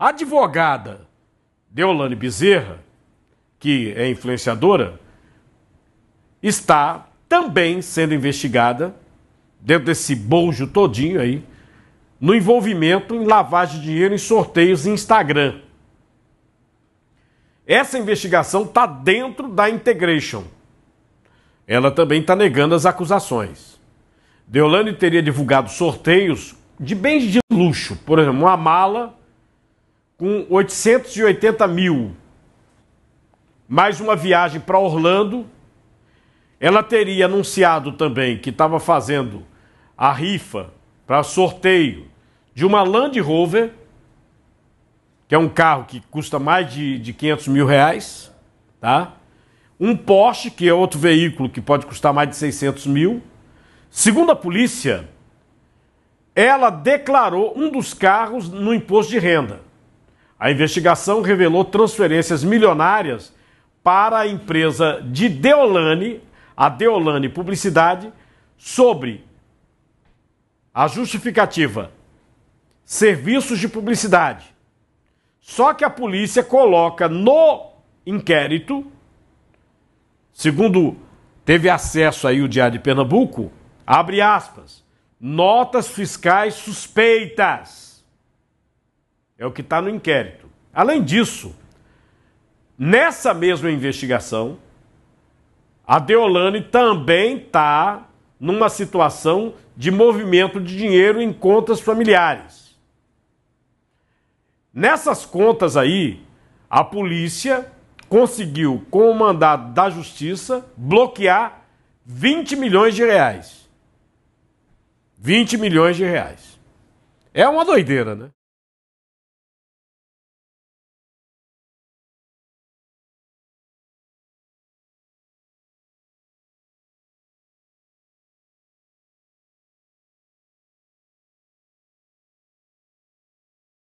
A advogada Deolane Bezerra, que é influenciadora, está também sendo investigada dentro desse bojo todinho aí, no envolvimento em lavagem de dinheiro em sorteios em Instagram. Essa investigação está dentro da Integration. Ela também está negando as acusações. Deolane teria divulgado sorteios de bens de luxo, por exemplo, uma mala com 880 mil, mais uma viagem para Orlando. Ela teria anunciado também que estava fazendo a rifa para sorteio de uma Land Rover, que é um carro que custa mais de, de 500 mil reais, tá? Um Porsche, que é outro veículo que pode custar mais de 600 mil. Segundo a polícia, ela declarou um dos carros no imposto de renda. A investigação revelou transferências milionárias para a empresa de Deolane, a Deolane Publicidade, sobre a justificativa serviços de publicidade. Só que a polícia coloca no inquérito, segundo teve acesso aí o Diário de Pernambuco, abre aspas, notas fiscais suspeitas é o que está no inquérito. Além disso, nessa mesma investigação, a Deolane também está numa situação de movimento de dinheiro em contas familiares. Nessas contas aí, a polícia conseguiu, com o mandado da justiça, bloquear 20 milhões de reais. 20 milhões de reais. É uma doideira, né?